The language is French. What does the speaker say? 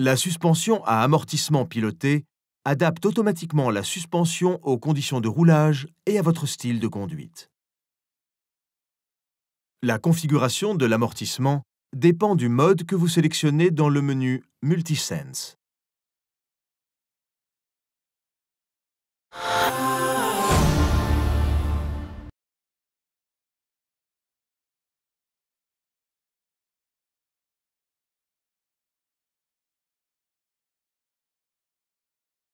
La suspension à amortissement piloté adapte automatiquement la suspension aux conditions de roulage et à votre style de conduite. La configuration de l'amortissement dépend du mode que vous sélectionnez dans le menu Multisense.